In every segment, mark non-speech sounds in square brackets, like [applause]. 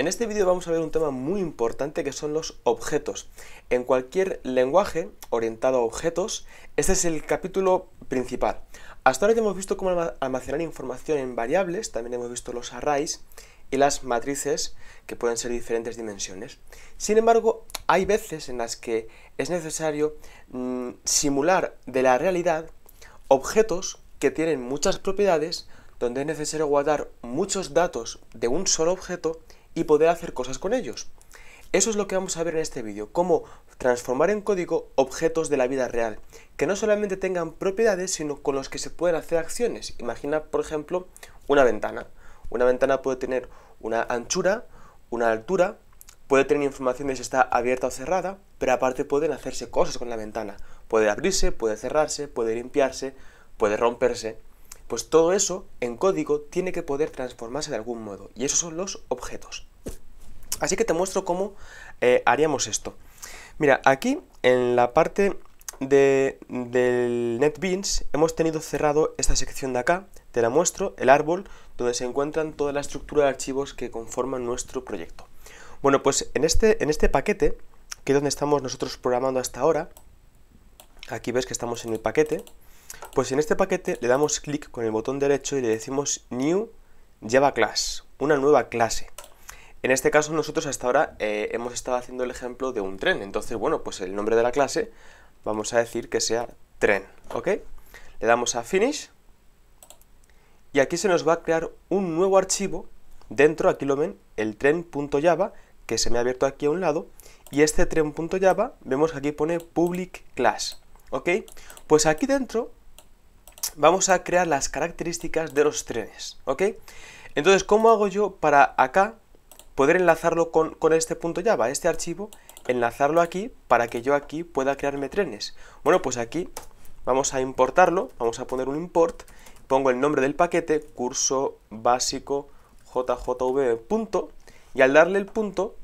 En este vídeo vamos a ver un tema muy importante que son los objetos. En cualquier lenguaje orientado a objetos, este es el capítulo principal. Hasta ahora ya hemos visto cómo almacenar información en variables, también hemos visto los arrays y las matrices que pueden ser diferentes dimensiones. Sin embargo, hay veces en las que es necesario mm, simular de la realidad objetos que tienen muchas propiedades, donde es necesario guardar muchos datos de un solo objeto y poder hacer cosas con ellos. Eso es lo que vamos a ver en este vídeo, cómo transformar en código objetos de la vida real, que no solamente tengan propiedades, sino con los que se pueden hacer acciones. Imagina, por ejemplo, una ventana. Una ventana puede tener una anchura, una altura, puede tener información de si está abierta o cerrada, pero aparte pueden hacerse cosas con la ventana. Puede abrirse, puede cerrarse, puede limpiarse, puede romperse. Pues todo eso en código tiene que poder transformarse de algún modo, y esos son los objetos. Así que te muestro cómo eh, haríamos esto. Mira, aquí en la parte de, del NetBeans hemos tenido cerrado esta sección de acá, te la muestro, el árbol, donde se encuentran toda la estructura de archivos que conforman nuestro proyecto. Bueno, pues en este, en este paquete, que es donde estamos nosotros programando hasta ahora, aquí ves que estamos en el paquete, pues en este paquete le damos clic con el botón derecho y le decimos New Java Class, una nueva clase. En este caso nosotros hasta ahora eh, hemos estado haciendo el ejemplo de un tren, entonces bueno, pues el nombre de la clase vamos a decir que sea tren, ¿ok? Le damos a Finish y aquí se nos va a crear un nuevo archivo, dentro aquí lo ven, el tren.java, que se me ha abierto aquí a un lado, y este tren.java vemos que aquí pone public class, ¿ok? Pues aquí dentro vamos a crear las características de los trenes, ¿ok? Entonces, ¿cómo hago yo para acá poder enlazarlo con, este punto Java, este archivo, enlazarlo aquí para que yo aquí pueda crearme trenes. Bueno, pues aquí vamos a importarlo, vamos a poner un import, pongo el nombre del paquete, curso básico jjv. Punto, y al darle el punto,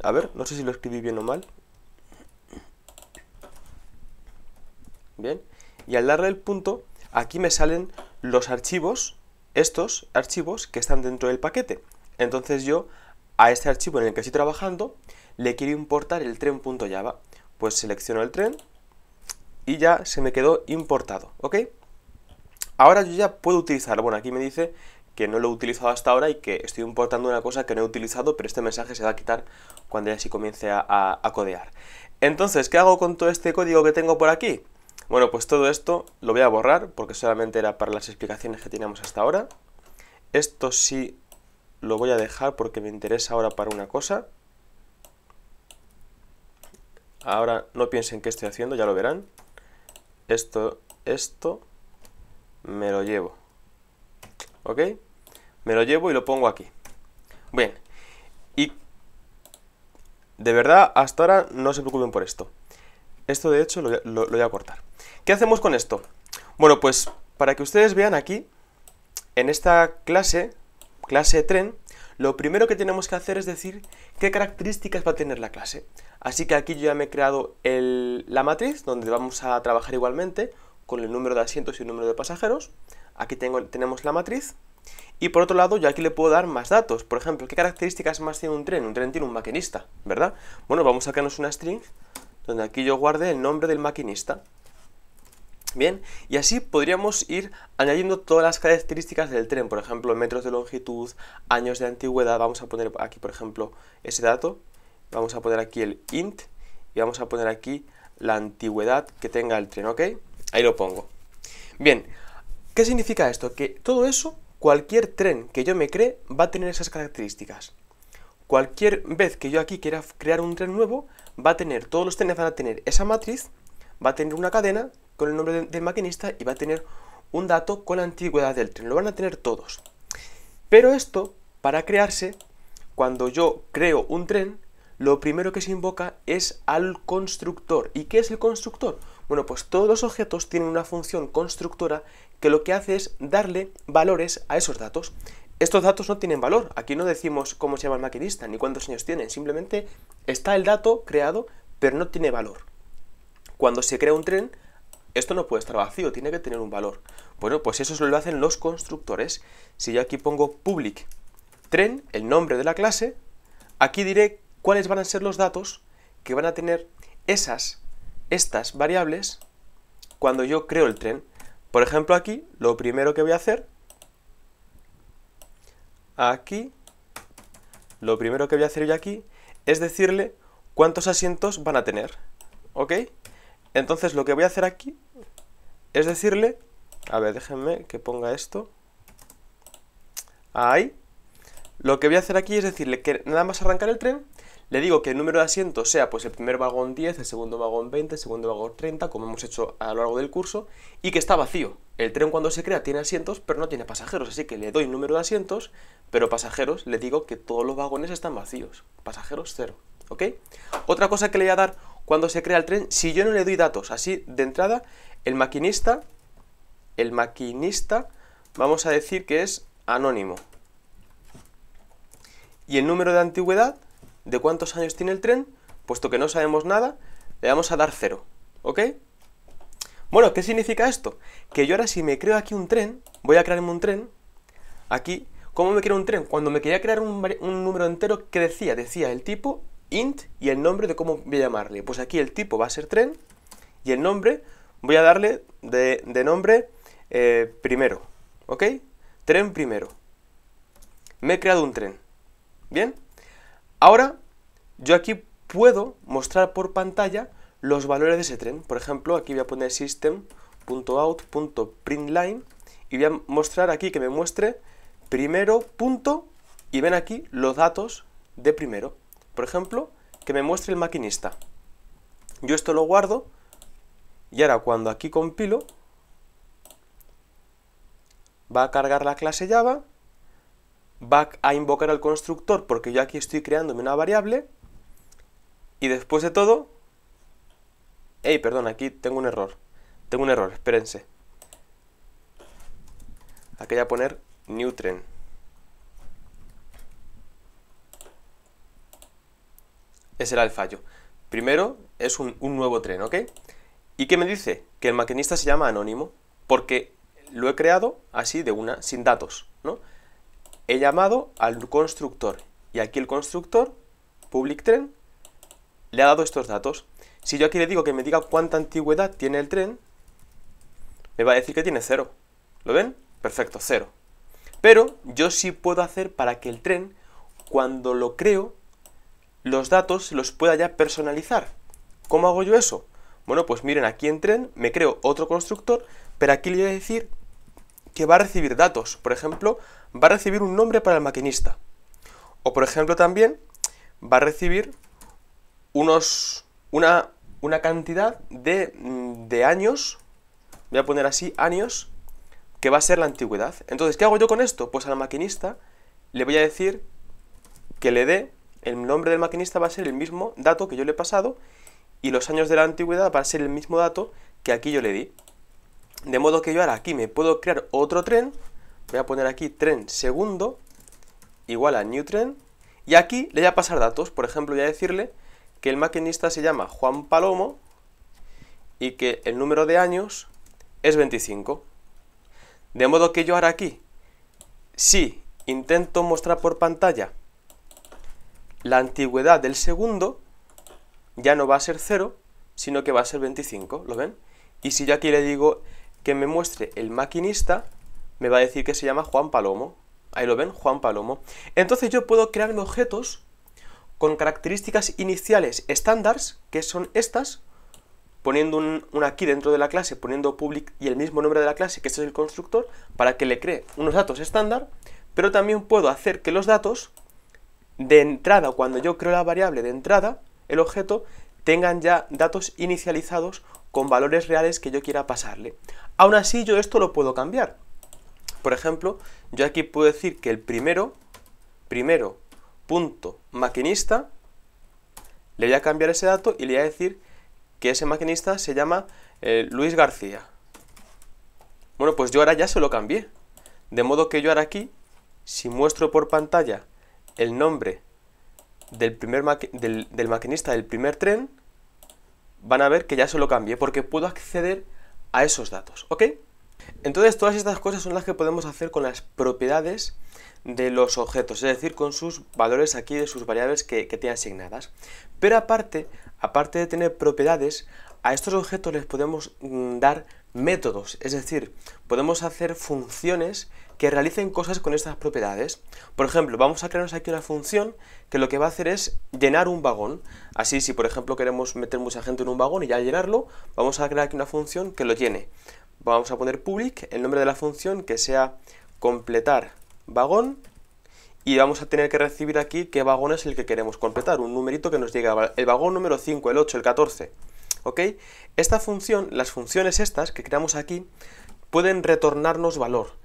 a ver, no sé si lo escribí bien o mal. Bien, y al darle el punto, aquí me salen los archivos, estos archivos que están dentro del paquete. Entonces yo a este archivo en el que estoy trabajando le quiero importar el tren.java. Pues selecciono el tren y ya se me quedó importado, ¿ok? Ahora yo ya puedo utilizar, bueno, aquí me dice que no lo he utilizado hasta ahora y que estoy importando una cosa que no he utilizado, pero este mensaje se va a quitar cuando ya sí comience a, codear. Entonces, ¿qué hago con todo este código que tengo por aquí? Bueno, pues todo esto lo voy a borrar porque solamente era para las explicaciones que teníamos hasta ahora. Esto sí lo voy a dejar porque me interesa ahora para una cosa. Ahora no piensen qué estoy haciendo, ya lo verán. Esto, esto, me lo llevo. ¿Ok? Me lo llevo y lo pongo aquí. Bien. Y de verdad, hasta ahora no se preocupen por esto. Esto de hecho lo, lo voy a cortar. ¿Qué hacemos con esto? Bueno, pues para que ustedes vean aquí, en esta clase clase tren, lo primero que tenemos que hacer es decir qué características va a tener la clase. Así que aquí yo ya me he creado la matriz, donde vamos a trabajar igualmente con el número de asientos y el número de pasajeros. Aquí tengo, tenemos la matriz. Y por otro lado, yo aquí le puedo dar más datos. Por ejemplo, ¿qué características más tiene un tren? Un tren tiene un maquinista, ¿verdad? Bueno, vamos a sacarnos una string donde aquí yo guarde el nombre del maquinista. Bien, y así podríamos ir añadiendo todas las características del tren, por ejemplo, metros de longitud, años de antigüedad, vamos a poner aquí, por ejemplo, ese dato, vamos a poner aquí el int y vamos a poner aquí la antigüedad que tenga el tren, ¿ok? Ahí lo pongo. Bien, ¿qué significa esto? Que todo eso, cualquier tren que yo me cree, va a tener esas características. Cualquier vez que yo aquí quiera crear un tren nuevo, va a tener, todos los trenes van a tener esa matriz, va a tener una cadena con el nombre del maquinista y va a tener un dato con la antigüedad del tren. Lo van a tener todos. Pero esto, para crearse, cuando yo creo un tren, lo primero que se invoca es al constructor. ¿Y qué es el constructor? Bueno, pues todos los objetos tienen una función constructora que lo que hace es darle valores a esos datos. Estos datos no tienen valor, aquí no decimos cómo se llama el maquinista ni cuántos años tienen, simplemente está el dato creado, pero no tiene valor. Cuando se crea un tren, esto no puede estar vacío, tiene que tener un valor. Bueno, pues eso lo hacen los constructores. Si yo aquí pongo public tren, el nombre de la clase, aquí diré cuáles van a ser los datos que van a tener esas, estas variables cuando yo creo el tren. Por ejemplo, aquí lo primero que voy a hacer, aquí, lo primero que voy a hacer yo aquí es decirle cuántos asientos van a tener, ¿ok? Entonces lo que voy a hacer aquí es decirle, a ver, déjenme que ponga esto, ahí, lo que voy a hacer aquí es decirle que nada más arrancar el tren, le digo que el número de asientos sea pues el primer vagón 10, el segundo vagón 20, el segundo vagón 30, como hemos hecho a lo largo del curso, y que está vacío. El tren cuando se crea tiene asientos, pero no tiene pasajeros, así que le doy número de asientos, pero pasajeros le digo que todos los vagones están vacíos. Pasajeros cero, ¿ok? Otra cosa que le voy a dar cuando se crea el tren si yo no le doy datos? Así, de entrada, el maquinista, el maquinista, vamos a decir que es anónimo. Y el número de antigüedad, de cuántos años tiene el tren, puesto que no sabemos nada, le vamos a dar cero, ¿ok? Bueno, ¿qué significa esto? Que yo ahora si me creo aquí un tren, voy a crearme un tren, aquí, ¿cómo me creo un tren? Cuando me quería crear un, un número entero, ¿qué decía? Decía el tipo int y el nombre de cómo voy a llamarle. Pues aquí el tipo va a ser tren y el nombre voy a darle de, nombre eh, primero, ¿ok? Tren primero. Me he creado un tren, ¿bien? Ahora yo aquí puedo mostrar por pantalla los valores de ese tren. Por ejemplo, aquí voy a poner system.out.println y voy a mostrar aquí que me muestre primero punto y ven aquí los datos de primero por ejemplo, que me muestre el maquinista. Yo esto lo guardo y ahora cuando aquí compilo, va a cargar la clase Java, va a invocar al constructor porque yo aquí estoy creándome una variable y después de todo... hey perdón! Aquí tengo un error. Tengo un error, espérense. Aquí voy a poner tren Ese era el fallo. Primero es un, nuevo tren, ¿ok? ¿Y qué me dice? Que el maquinista se llama anónimo, porque lo he creado así de una, sin datos, ¿no? He llamado al constructor y aquí el constructor, public tren, le ha dado estos datos. Si yo aquí le digo que me diga cuánta antigüedad tiene el tren, me va a decir que tiene cero. ¿Lo ven? Perfecto, cero. Pero yo sí puedo hacer para que el tren, cuando lo creo, los datos se los pueda ya personalizar. ¿Cómo hago yo eso? Bueno, pues miren, aquí en tren me creo otro constructor, pero aquí le voy a decir que va a recibir datos. Por ejemplo, va a recibir un nombre para el maquinista. O por ejemplo también va a recibir unos, una, una cantidad de, mm, de años, voy a poner así, años, que va a ser la antigüedad. Entonces, ¿qué hago yo con esto? Pues al maquinista le voy a decir que le dé el nombre del maquinista va a ser el mismo dato que yo le he pasado y los años de la antigüedad va a ser el mismo dato que aquí yo le di. De modo que yo ahora aquí me puedo crear otro tren, voy a poner aquí tren segundo, igual a new tren, y aquí le voy a pasar datos, por ejemplo, voy a decirle que el maquinista se llama Juan Palomo y que el número de años es 25. De modo que yo ahora aquí, si intento mostrar por pantalla la antigüedad del segundo ya no va a ser 0, sino que va a ser 25, ¿lo ven? Y si yo aquí le digo que me muestre el maquinista, me va a decir que se llama Juan Palomo. Ahí lo ven, Juan Palomo. Entonces yo puedo crearme objetos con características iniciales estándar, que son estas, poniendo un, aquí dentro de la clase, poniendo public y el mismo nombre de la clase, que este es el constructor, para que le cree unos datos estándar, pero también puedo hacer que los datos de entrada, cuando yo creo la variable de entrada, el objeto, tengan ya datos inicializados con valores reales que yo quiera pasarle. Aún así, yo esto lo puedo cambiar. Por ejemplo, yo aquí puedo decir que el primero, primero, punto, maquinista, le voy a cambiar ese dato y le voy a decir que ese maquinista se llama eh, Luis García. Bueno, pues yo ahora ya se lo cambié. De modo que yo ahora aquí, si muestro por pantalla el nombre del, primer del, del maquinista del primer tren, van a ver que ya solo lo porque puedo acceder a esos datos, ¿ok? Entonces todas estas cosas son las que podemos hacer con las propiedades de los objetos, es decir, con sus valores aquí de sus variables que, que tiene asignadas. Pero aparte, aparte de tener propiedades, a estos objetos les podemos mm, dar métodos, es decir, podemos hacer funciones que realicen cosas con estas propiedades. Por ejemplo, vamos a crearnos aquí una función que lo que va a hacer es llenar un vagón. Así, si por ejemplo queremos meter mucha gente en un vagón y ya llenarlo, vamos a crear aquí una función que lo llene. Vamos a poner public, el nombre de la función que sea completar vagón y vamos a tener que recibir aquí qué vagón es el que queremos completar, un numerito que nos llegue el vagón número 5, el 8, el 14. ¿Ok? Esta función, las funciones estas que creamos aquí, pueden retornarnos valor.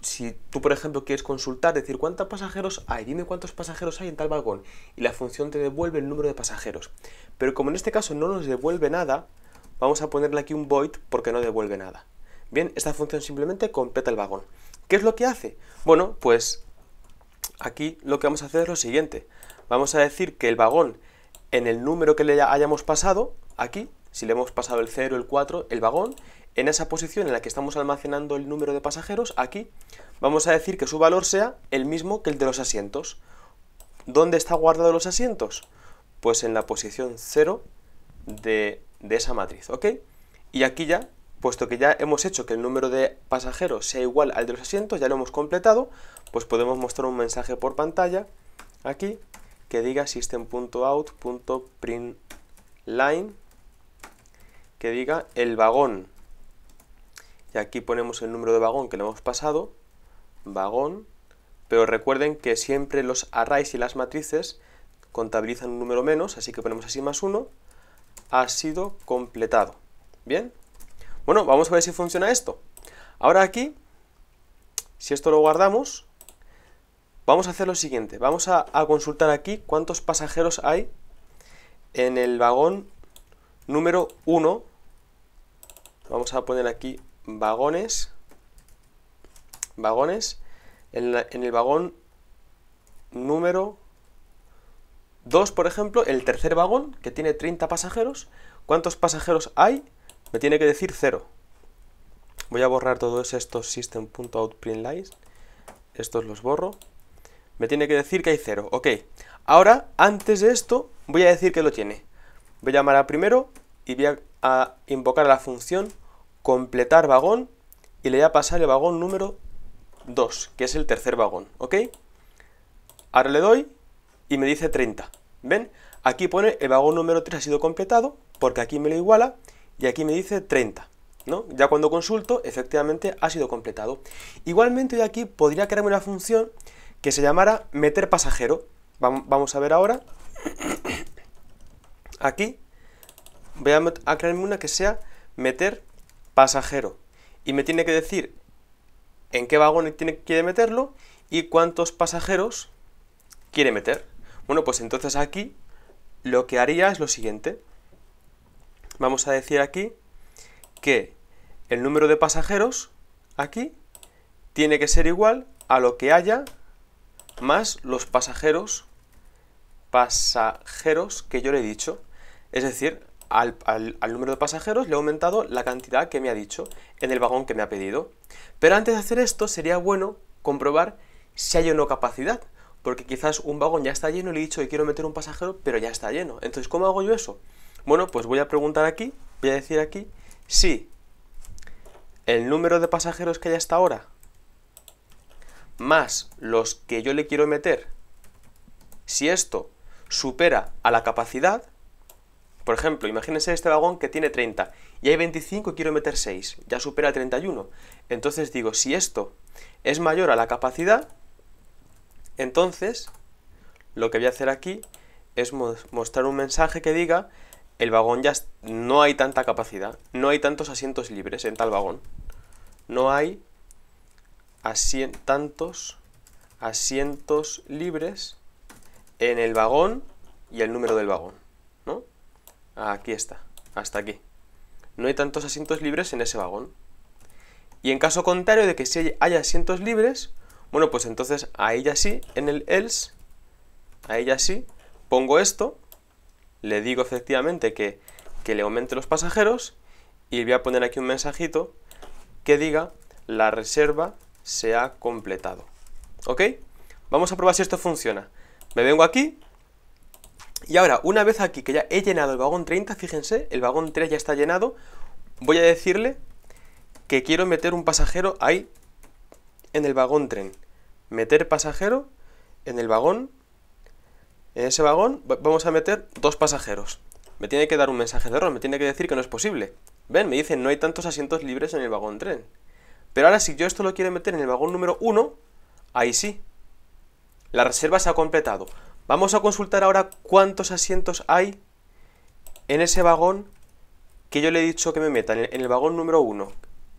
si tú, por ejemplo, quieres consultar, decir cuántos pasajeros hay, dime cuántos pasajeros hay en tal vagón, y la función te devuelve el número de pasajeros. Pero como en este caso no nos devuelve nada, vamos a ponerle aquí un void porque no devuelve nada. Bien, esta función simplemente completa el vagón. ¿Qué es lo que hace? Bueno, pues aquí lo que vamos a hacer es lo siguiente. Vamos a decir que el vagón, en el número que le hayamos pasado, Aquí, si le hemos pasado el 0, el 4, el vagón, en esa posición en la que estamos almacenando el número de pasajeros, aquí vamos a decir que su valor sea el mismo que el de los asientos. ¿Dónde está guardado los asientos? Pues en la posición 0 de, esa matriz, ¿ok? Y aquí ya, puesto que ya hemos hecho que el número de pasajeros sea igual al de los asientos, ya lo hemos completado, pues podemos mostrar un mensaje por pantalla aquí que diga system.out.println que diga el vagón. Y aquí ponemos el número de vagón que le hemos pasado, vagón, pero recuerden que siempre los arrays y las matrices contabilizan un número menos, así que ponemos así más uno, ha sido completado. ¿Bien? Bueno, vamos a ver si funciona esto. Ahora aquí, si esto lo guardamos, vamos a hacer lo siguiente. Vamos a, a consultar aquí cuántos pasajeros hay en el vagón número 1. Vamos a poner aquí vagones. Vagones. En, el vagón número 2, por ejemplo, el tercer vagón, que tiene 30 pasajeros, ¿cuántos pasajeros hay? Me tiene que decir 0. Voy a borrar todos estos system.outprintlines. Estos los borro. Me tiene que decir que hay 0. Ok. Ahora, antes de esto, voy a decir que lo tiene. Voy a llamar a primero y voy a, invocar a la función completar vagón y le voy a pasar el vagón número 2, que es el tercer vagón, ¿ok? Ahora le doy y me dice 30, ¿ven? Aquí pone el vagón número 3 ha sido completado, porque aquí me lo iguala, y aquí me dice 30, ¿no? Ya cuando consulto, efectivamente ha sido completado. Igualmente yo aquí podría crearme una función que se llamara meter pasajero. Vamos a ver ahora. [coughs] Aquí voy a, crear una que sea meter pasajero. Y me tiene que decir en qué vagón tiene, quiere meterlo y cuántos pasajeros quiere meter. Bueno, pues entonces aquí lo que haría es lo siguiente. Vamos a decir aquí que el número de pasajeros aquí tiene que ser igual a lo que haya más los pasajeros pasajeros que yo le he dicho. Es decir, al, número de pasajeros le he aumentado la cantidad que me ha dicho en el vagón que me ha pedido. Pero antes de hacer esto sería bueno comprobar si hay o no capacidad, porque quizás un vagón ya está lleno y le he dicho que quiero meter un pasajero, pero ya está lleno. Entonces, ¿cómo hago yo eso? Bueno, pues voy a preguntar aquí, voy a decir aquí, si el número de pasajeros que hay hasta ahora más los que yo le quiero meter, si esto supera a la capacidad, por ejemplo, imagínense este vagón que tiene 30 y hay 25 y quiero meter 6, ya supera 31. Entonces digo, si esto es mayor a la capacidad, entonces lo que voy a hacer aquí es mostrar un mensaje que diga el vagón ya no hay tanta capacidad, no hay tantos asientos libres en tal vagón. No hay tantos asientos libres en el vagón y el número del vagón. Aquí está, hasta aquí. No hay tantos asientos libres en ese vagón. Y en caso contrario de que si hay asientos libres, bueno, pues entonces a ella sí, en el else, a ella sí, pongo esto, le digo efectivamente que, que le aumente los pasajeros y voy a poner aquí un mensajito que diga la reserva se ha completado. ¿Ok? Vamos a probar si esto funciona. Me vengo aquí y ahora, una vez aquí que ya he llenado el vagón 30, fíjense, el vagón 3 ya está llenado, voy a decirle que quiero meter un pasajero ahí en el vagón tren. Meter pasajero en el vagón. En ese vagón vamos a meter dos pasajeros. Me tiene que dar un mensaje de error, me tiene que decir que no es posible. Ven, me dicen no hay tantos asientos libres en el vagón tren. Pero ahora si yo esto lo quiero meter en el vagón número 1, ahí sí. La reserva se ha completado. Vamos a consultar ahora cuántos asientos hay en ese vagón que yo le he dicho que me meta, en el vagón número 1,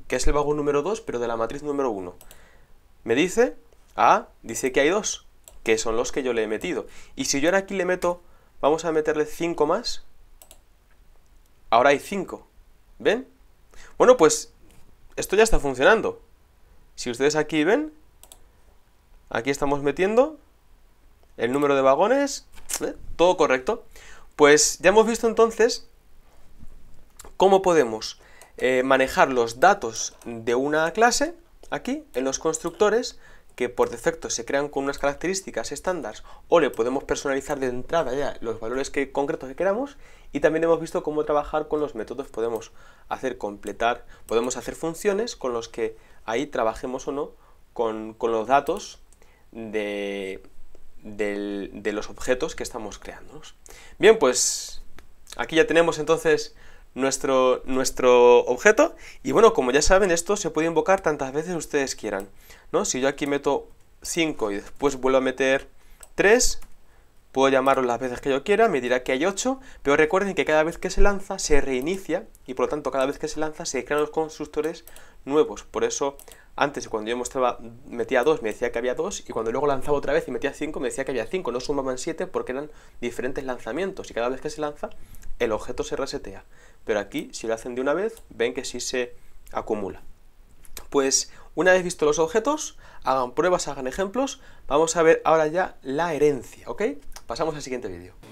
que es el vagón número 2, pero de la matriz número 1. Me dice, ah, dice que hay dos, que son los que yo le he metido. Y si yo ahora aquí le meto, vamos a meterle 5 más, ahora hay 5, ¿ven? Bueno, pues esto ya está funcionando. Si ustedes aquí ven, aquí estamos metiendo el número de vagones, eh, todo correcto. Pues ya hemos visto entonces cómo podemos eh, manejar los datos de una clase aquí en los constructores que por defecto se crean con unas características estándar o le podemos personalizar de entrada ya los valores que, concretos que queramos y también hemos visto cómo trabajar con los métodos, podemos hacer completar, podemos hacer funciones con los que ahí trabajemos o no con los datos de, de los objetos que estamos creando, Bien, pues aquí ya tenemos entonces nuestro, nuestro objeto y bueno, como ya saben, esto se puede invocar tantas veces ustedes quieran. ¿no? Si yo aquí meto 5 y después vuelvo a meter 3, puedo llamarlo las veces que yo quiera, me dirá que hay 8, pero recuerden que cada vez que se lanza se reinicia y por lo tanto cada vez que se lanza se crean los constructores nuevos. Por eso antes, cuando yo mostraba, metía dos, me decía que había dos, y cuando luego lanzaba otra vez y metía cinco, me decía que había cinco. No sumaban 7 porque eran diferentes lanzamientos, y cada vez que se lanza, el objeto se resetea. Pero aquí, si lo hacen de una vez, ven que sí se acumula. Pues una vez visto los objetos, hagan pruebas, hagan ejemplos. Vamos a ver ahora ya la herencia, ¿ok? Pasamos al siguiente vídeo.